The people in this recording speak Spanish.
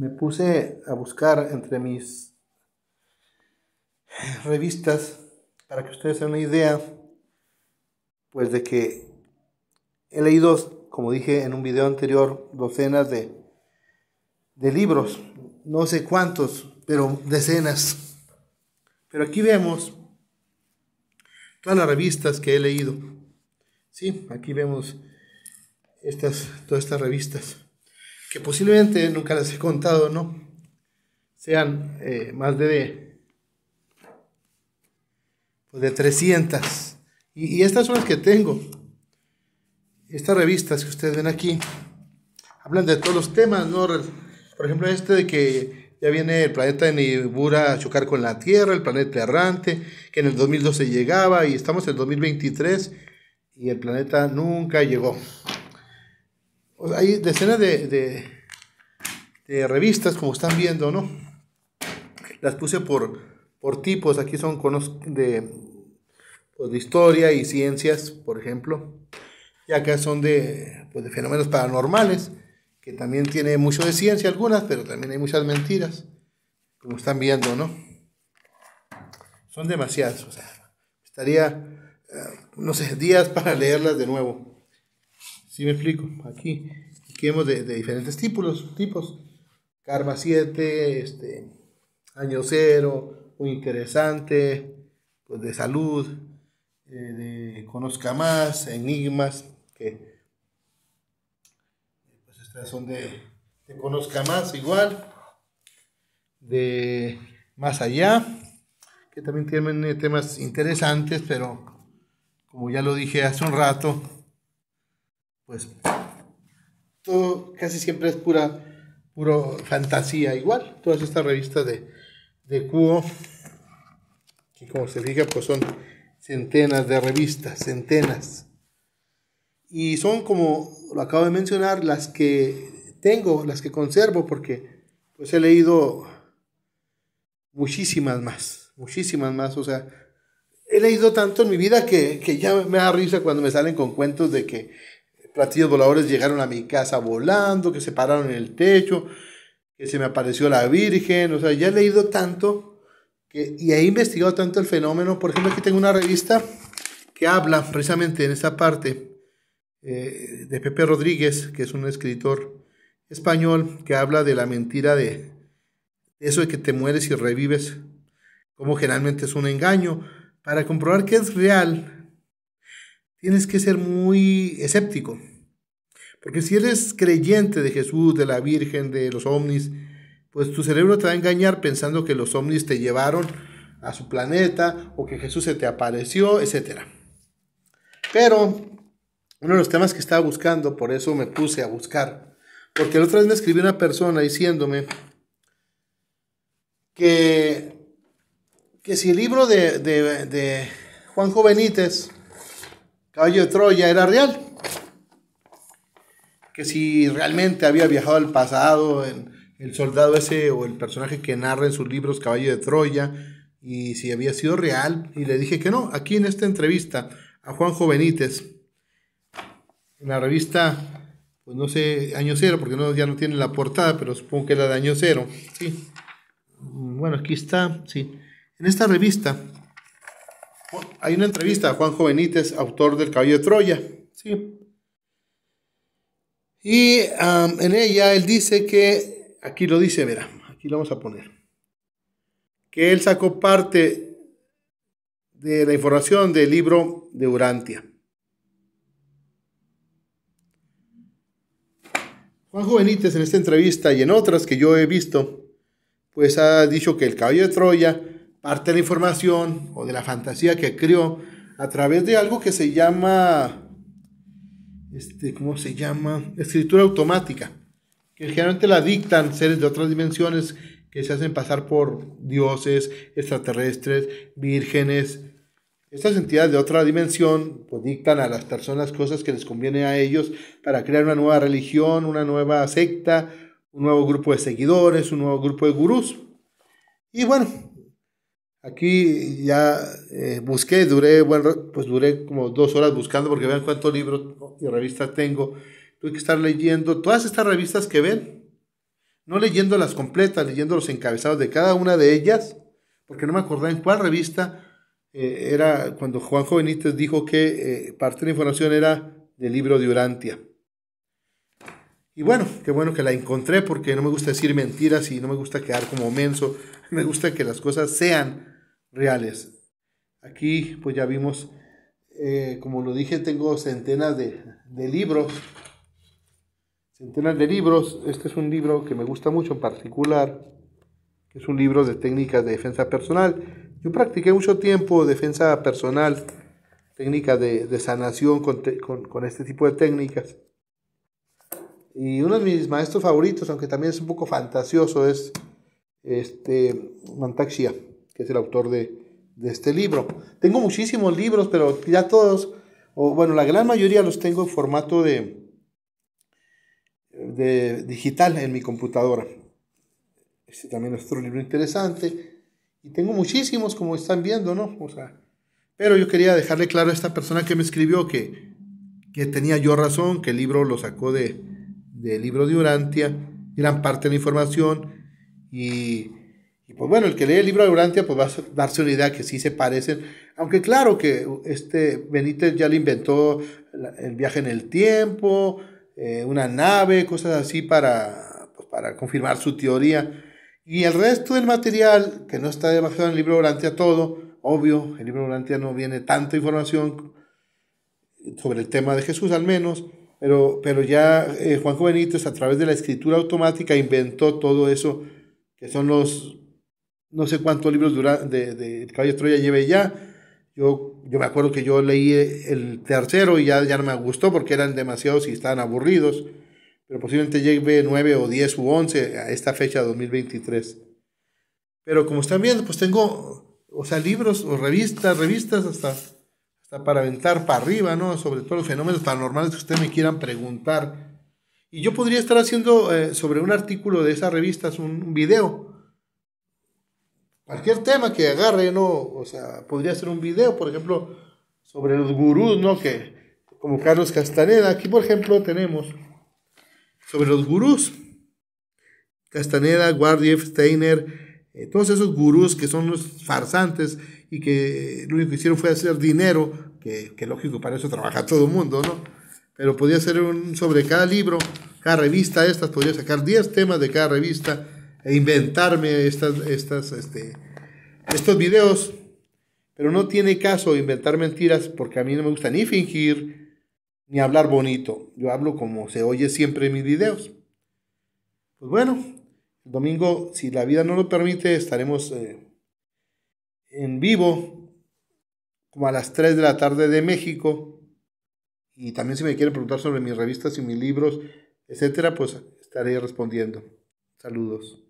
me puse a buscar entre mis revistas para que ustedes tengan una idea, pues de que he leído, como dije en un video anterior, docenas de, libros, no sé cuántos, pero decenas. Pero aquí vemos todas las revistas que he leído. Sí, aquí vemos estas, todas estas revistas que posiblemente nunca las he contado, ¿no? Sean eh, más de, pues, de 300. Y, y, estas son las que tengo. Estas revistas que ustedes ven aquí hablan de todos los temas, ¿no? Por ejemplo, este de que ya viene el planeta de Nibura a chocar con la Tierra, el planeta errante, que en el 2012 llegaba y estamos en el 2023 y el planeta nunca llegó hay decenas de, de, revistas, como están viendo, ¿no? Las puse por, por tipos. Aquí son de, pues, de historia y ciencias, por ejemplo. Y acá son pues, de, fenómenos paranormales, que también tiene mucho de ciencia algunas, pero también hay muchas mentiras, como están viendo, ¿no? Son demasiadas, o sea, estaría, eh, no días para leerlas de nuevo si me explico? Aquí, aquí vemos de, diferentes tipos, tipos. Karma 7, este, año 0, muy interesante, pues de salud, eh, de conozca más, enigmas, que pues estas son de conozca más igual, de más allá, que también tienen eh, temas interesantes, pero como ya lo dije hace un rato, pues todo casi siempre es pura puro fantasía igual todas estas revistas de de que como se fija pues son centenas de revistas centenas y son como lo acabo de mencionar las que tengo las que conservo porque pues he leído muchísimas más muchísimas más o sea he leído tanto en mi vida que, que ya me da risa cuando me salen con cuentos de que platillos voladores llegaron a mi casa volando, que se pararon en el techo, que se me apareció la Virgen, o sea, ya he leído tanto que, y he investigado tanto el fenómeno. Por ejemplo, aquí tengo una revista que habla precisamente en esta parte eh, de Pepe Rodríguez, que es un escritor español, que habla de la mentira de eso de que te mueres y revives, como generalmente es un engaño. Para comprobar que es real, tienes que ser muy escéptico. Porque si eres creyente de Jesús, de la Virgen, de los ovnis, pues tu cerebro te va a engañar pensando que los ovnis te llevaron a su planeta o que Jesús se te apareció, etc. Pero uno de los temas que estaba buscando, por eso me puse a buscar, porque la otra vez me escribió una persona diciéndome que, que si el libro de, de, de Juanjo caballo de Troya era real. Que si realmente había viajado al pasado, el, soldado ese o el personaje que narra en sus libros Caballo de Troya, y si había sido real. Y le dije que no, aquí en esta entrevista a Juan Benítez, en la revista, pues no sé, año cero, porque no, ya no tiene la portada, pero supongo que era de año cero. Sí. Bueno, aquí está, sí. En esta revista hay una entrevista a Juan Benítez, autor del Caballo de Troya. Sí. Y en ella él dice que, aquí lo dice, verá, aquí lo vamos a poner, que él sacó parte de la información del libro de Urantia. Juan Benítez en esta entrevista y en otras que yo he visto, pues ha dicho que el caballo de Troya parte de la información o de la fantasía que creó a través de algo que se llama, este, ¿cómo se llama? Escritura automática, que generalmente la dictan seres de otras dimensiones que se hacen pasar por dioses, extraterrestres, vírgenes. Estas entidades de otra dimensión pues, dictan a las personas cosas que les conviene a ellos para crear una nueva religión, una nueva secta, un nuevo grupo de seguidores, un nuevo grupo de gurús. Y bueno, Aquí ya eh, busqué, duré, bueno, pues duré como dos horas buscando porque vean cuántos libros y revistas tengo. Tuve que estar leyendo todas estas revistas que ven. No leyendo las completas, leyendo los encabezados de cada una de ellas, porque no me acordaba en cuál revista eh, era cuando Juan Benítez dijo que eh, parte de la información era del libro de Urantia. Y bueno, qué bueno que la encontré porque no me gusta decir mentiras y no me gusta quedar como menso. Me gusta que las cosas sean reales. Aquí pues ya vimos, eh, como lo dije, tengo centenas de, libros. Centenas de libros. Este es un libro que me gusta mucho en particular, es un libro de técnicas de defensa personal. Yo practiqué mucho tiempo defensa personal, técnica de, sanación con, con este tipo de técnicas. Y uno de mis maestros favoritos, aunque también es un poco fantasioso, es este Mantaxia, que es el autor de, este libro. Tengo muchísimos libros, pero ya todos, o bueno, la gran mayoría los tengo en formato de, de digital en mi computadora. Este también es otro libro interesante. Y tengo muchísimos, como están viendo, ¿no? O sea, pero yo quería dejarle claro a esta persona que me escribió que tenía yo razón, que el libro lo sacó de, del libro de Urantia, gran parte de la información y, pues bueno, el que lee el libro de Urantia pues va a darse una idea que sí se parecen, aunque claro que este Benítez ya le inventó el viaje en el tiempo, eh, una nave, cosas así para, pues para confirmar su teoría. Y el resto del material, que no está demasiado en el libro de Urantia todo, obvio, el libro de Urantia no viene tanta información sobre el tema de Jesús al menos, pero, pero ya Juan eh, Juanjo Benítez, a través de la escritura automática, inventó todo eso, que son los no sé cuántos libros de, de, Caballo de Troya lleve ya. Yo, yo me acuerdo que yo leí eh, el tercero y ya, ya no me gustó porque eran demasiados y estaban aburridos. Pero posiblemente lleve nueve o diez u once a esta fecha 2023. Pero como están viendo, pues tengo, o sea, libros o revistas, revistas hasta para aventar para arriba, ¿no? Sobre todos los fenómenos paranormales que ustedes me quieran preguntar. Y yo podría estar haciendo eh, sobre un artículo de esas revistas un, video. Cualquier tema que agarre, ¿no? O sea, podría ser un video, por ejemplo, sobre los gurús, ¿no? Que, como Carlos Castaneda, aquí por ejemplo tenemos sobre los gurús. Castaneda, Guardia, Steiner, eh, todos esos gurús que son los farsantes y que lo único que hicieron fue hacer dinero, que, que lógico, para eso trabaja todo el mundo, ¿no? Pero podía hacer un, sobre cada libro, cada revista, estas, podía sacar 10 temas de cada revista e inventarme estas, estas, este, estos videos. Pero no tiene caso inventar mentiras porque a mí no me gusta ni fingir ni hablar bonito. Yo hablo como se oye siempre en mis videos. Pues bueno, el domingo, si la vida no lo permite, estaremos... Eh, en vivo, como a las 3 de la tarde de México. Y también si me quieren preguntar sobre mis revistas y mis libros, etcétera, pues estaré respondiendo. Saludos.